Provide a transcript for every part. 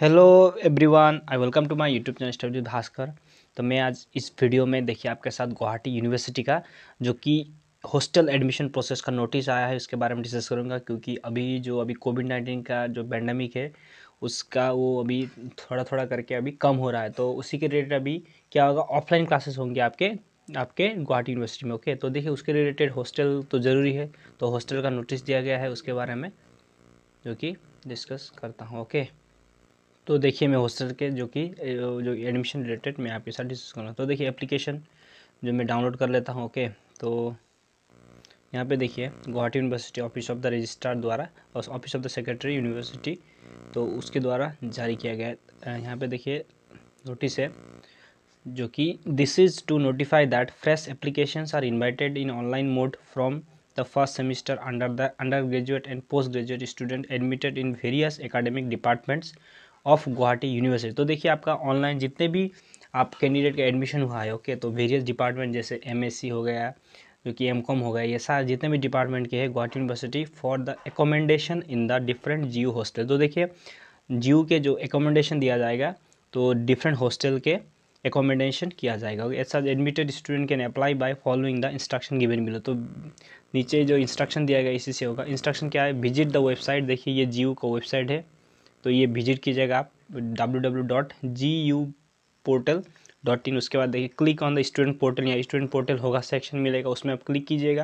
hello everyone I welcome to my YouTube channel study Bhaskar तो मैं आज इस वीडियो में देखिए आपके साथ गुवाहाटी यूनिवर्सिटी का जो कि हॉस्टल एडमिशन प्रोसेस का नोटिस आया है उसके बारे में डिस्कस करूंगा क्योंकि अभी जो अभी कोविड नाइन्टीन का जो पैंडमिक है उसका वो अभी थोड़ा थोड़ा करके अभी कम हो रहा है तो उसी के रिलेटेड अभी क्या होगा ऑफलाइन क्लासेस होंगे आपके आपके गुवाहाटी यूनिवर्सिटी में ओके तो देखिए उसके रिलेटेड हॉस्टल तो ज़रूरी है तो हॉस्टल का नोटिस दिया गया है उसके बारे में जो कि डिस्कस करता हूँ ओके तो देखिए मैं हॉस्टल के जो कि जो एडमिशन रिलेटेड मैं आपके साथ डिस्कस करूँगा तो देखिए एप्लीकेशन जो मैं डाउनलोड कर लेता हूँ ओके तो यहाँ पे देखिए Guwahati university office of the registrar द्वारा और office of the secretary university तो उसके द्वारा जारी किया गया यहाँ पे देखिए नोटिस है जो कि this is to notify that fresh applications are invited in online mode from the first semester under the under graduate and post graduate student admitted in various academic departments of Guwahati university तो देखिए आपका online जितने भी आप candidate का admission हुआ है okay तो वेरियस डिपार्टमेंट जैसे एमएससी हो गया जो कि एम कॉम हो गया ये सारे जितने भी डिपार्टमेंट के हैं Guwahati university for the accommodation in the different जी हॉस्टल तो देखिए जी के जो एकोमेंडेशन दिया जाएगा तो डिफरेंट हॉस्टल के एकोमेंडेशन किया जाएगा as such admitted student can apply by following the instruction given below तो नीचे जो इंस्ट्रक्शन दिया गया इसी से होगा इंस्ट्रक्शन क्या है विजिट द वेबसाइट देखिए ये जियो का वेबसाइट है तो ये विजिट कीजिएगा आप W W dot G U portal dot in उसके बाद देखिए click on the student portal या स्टूडेंट पोर्टल होगा सेक्शन मिलेगा उसमें आप क्लिक कीजिएगा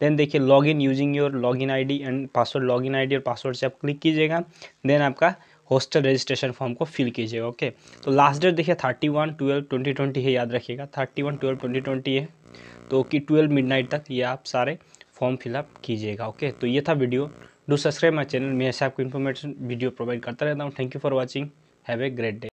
देन देखिए log in using your log in I D and password log in I D और पासवर्ड से आप क्लिक कीजिएगा देन आपका हॉस्टल रजिस्ट्रेशन फॉर्म को फिल कीजिएगा ओके तो लास्ट डेट देखिए thirty one twelve twenty twenty है याद रखिएगा thirty one twelve twenty twenty है तो कि ट्वेल्व मिडनाइट तक ये आप सारे फॉर्म फिलअप कीजिएगा ओके तो ये था video do subscribe my channel मैं ऐसे आपको इन्फॉर्मेशन वीडियो प्रोवाइड करता रहता हूँ thank you for watching have a great day